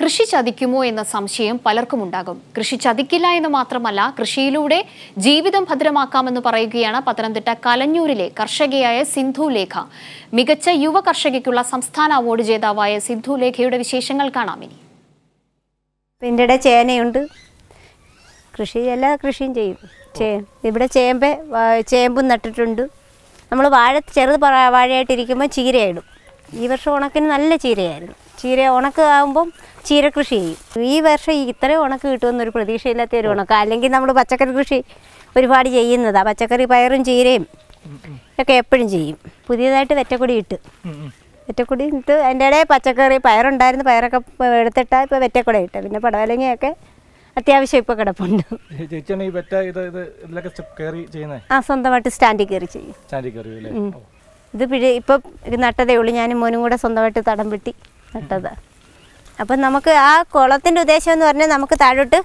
കൃഷി ചതിക്കുമോ എന്ന സംശയം ഉണ്ടാകും കൃഷി ചതിക്കില്ല എന്ന് മാത്രമല്ല കൃഷിയിലൂടെ ജീവിതം ഭദ്രമാക്കാമെന്ന് പറയുകയാണ് പത്തനംതിട്ട കലഞ്ഞൂരിലെ കർഷകയായ സിന്ധു ലേഖ മികച്ച യുവ കർഷകയ്ക്കുള്ള സംസ്ഥാന അവാർഡ് ജേതാവായ സിന്ധു ലേഖയുടെ വിശേഷങ്ങൾ കാണാം ഇനി എൻ്റെ ചേനയുണ്ട് കൃഷി എല്ലാ കൃഷിയും ചെയ്യും ചേ ഇവിടെ ചേമ്പ് ചേമ്പും നട്ടിട്ടുണ്ട് നമ്മൾ വാഴ ചെറുത് വാഴയായിട്ടിരിക്കുമ്പോൾ ചീരയിടും ഈ വർഷം ഉണക്കിന് നല്ല ചീരയായിരുന്നു ചീര ഉണക്ക് ആകുമ്പം ചീര കൃഷി ചെയ്യും ഈ വർഷം ഇത്രയും ഉണക്ക് കിട്ടുമെന്നൊരു പ്രതീക്ഷയില്ലാത്ത ഒരു ഉണക്ക അല്ലെങ്കിൽ നമ്മൾ പച്ചക്കറി കൃഷി ഒരുപാട് ചെയ്യുന്നതാണ് പച്ചക്കറി പയറും ചീരയും ഒക്കെ എപ്പോഴും ചെയ്യും പുതിയതായിട്ട് വെറ്റക്കുടി ഇട്ട് വെറ്റക്കുടി ഇട്ട് അതിൻ്റെ ഇടയിൽ പച്ചക്കറി പയറുണ്ടായിരുന്നു പയറൊക്കെ എടുത്തിട്ടാൽ ഇപ്പോൾ വെറ്റക്കുടി ഇട്ട് പിന്നെ പടവലങ്ങയൊക്കെ അത്യാവശ്യം ഇപ്പോൾ കിടപ്പുണ്ട് ആ സ്വന്തമായിട്ട് സ്റ്റാൻഡിൽ കയറി ചെയ്യും ഇത് പിഴ ഇപ്പം നട്ടതേ ഉള്ളൂ ഞാനും മോനും കൂടെ സ്വന്തമായിട്ട് തടം വെട്ടി നട്ടത് അപ്പം നമുക്ക് ആ കുളത്തിൻ്റെ ഉദ്ദേശം എന്ന് പറഞ്ഞാൽ നമുക്ക് താഴോട്ട്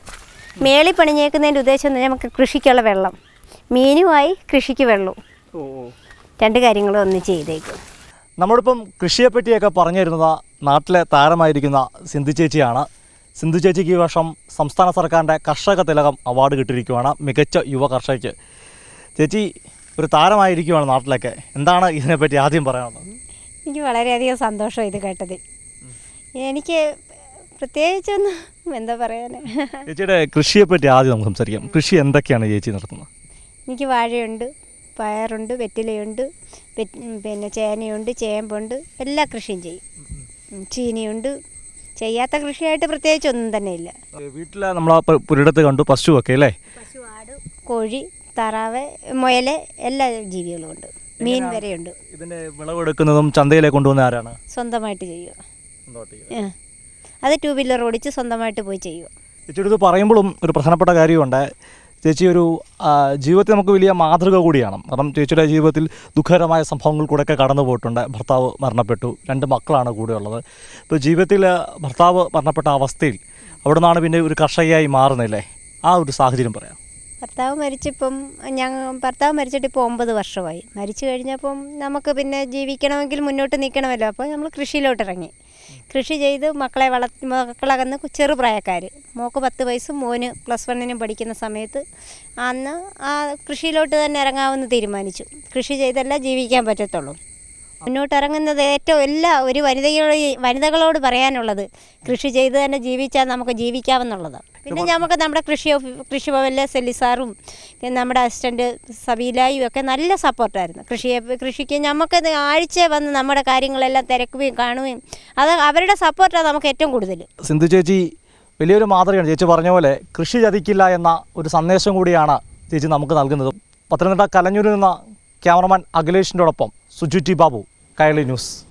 മേളി പണിഞ്ഞേക്കുന്നതിൻ്റെ ഉദ്ദേശം എന്ന് പറഞ്ഞാൽ നമുക്ക് കൃഷിക്കുള്ള വെള്ളം മീനുമായി കൃഷിക്ക് വെള്ളവും രണ്ട് കാര്യങ്ങളും ഒന്ന് ചെയ്തേക്കും നമ്മളിപ്പം കൃഷിയെ പറ്റിയൊക്കെ പറഞ്ഞിരുന്നത് നാട്ടിലെ താരമായിരിക്കുന്ന സിന്ധു ചേച്ചിയാണ് സിന്ധു ചേച്ചിക്ക് ഈ വർഷം സംസ്ഥാന സർക്കാരിൻ്റെ കർഷക തിലകം അവാർഡ് കിട്ടിയിരിക്കുകയാണ് മികച്ച യുവ കർഷകയ്ക്ക് ചേച്ചി ഒരു താരമായിരിക്കുവാണ് നാട്ടിലൊക്കെ എന്താണ് ഇതിനെപ്പറ്റി ആദ്യം പറയാനുള്ളത് എനിക്ക് വളരെയധികം സന്തോഷം ഇത് കേട്ടത് എനിക്ക് പ്രത്യേകിച്ചൊന്നും എന്താ പറയാനെ ചേച്ചിയുടെ കൃഷിയെ പറ്റി ആദ്യം നമുക്ക് സംസാരിക്കാം കൃഷി എന്തൊക്കെയാണ് ചേച്ചി നടത്തുന്നത് എനിക്ക് വാഴയുണ്ട് പയറുണ്ട് വെറ്റിലയുണ്ട് പിന്നെ ചേനയുണ്ട് ചേമ്പുണ്ട് എല്ലാ കൃഷിയും ചെയ്യും ചീനിയുണ്ട് ചെയ്യാത്ത കൃഷിയായിട്ട് പ്രത്യേകിച്ച് ഒന്നും തന്നെ ഇല്ല വീട്ടിൽ നമ്മൾ ആ പുരിടത്ത് കണ്ടു ഒക്കെ അല്ലേ പശു ആട് കോഴി താറാവ് മുയല് എല്ലാ ജീവികളും ഉണ്ട് മീൻ വരെയുണ്ട് ഇതിന്റെ വിളവെടുക്കുന്നതും ചന്തയിലേക്ക് കൊണ്ടുവന്ന ആരാണ് സ്വന്തമായിട്ട് ചെയ്യുക അത് ടൂ വീലർ ഓടിച്ച് സ്വന്തമായിട്ട് പോയി ചെയ്യുക ചേച്ചിയുടെ പറയുമ്പോഴും ഒരു പ്രധാനപ്പെട്ട കാര്യമുണ്ട് ചേച്ചി ഒരു ജീവിതത്തിൽ നമുക്ക് വലിയ മാതൃക കൂടിയാണ് കാരണം ചേച്ചിയുടെ ജീവിതത്തിൽ ദുഃഖകരമായ സംഭവങ്ങൾ കൂടെ ഒക്കെ കടന്നു പോയിട്ടുണ്ട് ഭർത്താവ് മരണപ്പെട്ടു രണ്ട് മക്കളാണ് കൂടെ ഉള്ളത് ഇപ്പോൾ ജീവിതത്തിൽ ഭർത്താവ് മരണപ്പെട്ട അവസ്ഥയിൽ അവിടെ നിന്നാണ് പിന്നെ ഒരു കർഷകയായി മാറുന്നില്ലേ ആ ഒരു സാഹചര്യം പറയാം ഭർത്താവ് മരിച്ചിപ്പം ഞങ്ങൾ ഭർത്താവ് മരിച്ചിട്ട് ഇപ്പോൾ ഒമ്പത് വർഷമായി മരിച്ചു കഴിഞ്ഞപ്പം നമുക്ക് പിന്നെ ജീവിക്കണമെങ്കിൽ മുന്നോട്ട് നിൽക്കണമല്ലോ അപ്പോൾ നമ്മൾ കൃഷിയിലോട്ട് ഇറങ്ങി കൃഷി ചെയ്ത് മക്കളെ വള മക്കളകന്ന് ചെറുപ്രായക്കാർ മോക്ക് പത്ത് വയസ്സും മോന് പ്ലസ് വണ്ണിനും പഠിക്കുന്ന സമയത്ത് അന്ന് ആ കൃഷിയിലോട്ട് തന്നെ ഇറങ്ങാമെന്ന് തീരുമാനിച്ചു കൃഷി ചെയ്തല്ല ജീവിക്കാൻ പറ്റത്തുള്ളൂ മുന്നോട്ടിറങ്ങുന്നത് ഏറ്റവും എല്ലാ ഒരു വനിതയോട് വനിതകളോട് പറയാനുള്ളത് കൃഷി ചെയ്ത് തന്നെ ജീവിച്ചാൽ നമുക്ക് ജീവിക്കാമെന്നുള്ളത് പിന്നെ നമുക്ക് നമ്മുടെ കൃഷി ഭവനിലെ സെല്ലിസാറും നമ്മുടെ അസിസ്റ്റൻ്റ് സബീലായും ഒക്കെ നല്ല സപ്പോർട്ടായിരുന്നു കൃഷിയെ കൃഷിക്ക് നമുക്ക് ആഴ്ച വന്ന് നമ്മുടെ കാര്യങ്ങളെല്ലാം തിരക്കുകയും കാണുകയും അത് അവരുടെ സപ്പോർട്ടാണ് നമുക്ക് ഏറ്റവും കൂടുതൽ സിന്ധു ചേച്ചി വലിയൊരു മാതൃകയാണ് ചേച്ചി പറഞ്ഞ പോലെ കൃഷി ചതിക്കില്ല എന്ന ഒരു സന്ദേശം കൂടിയാണ് ചേച്ചി നമുക്ക് നൽകുന്നത് പത്തനംതിട്ട കലഞ്ഞൂരിൽ നിന്ന ക്യാമറമാൻ അഖിലേഷിൻ്റെ ഒപ്പം സുജുറ്റി ബാബു Kylie News.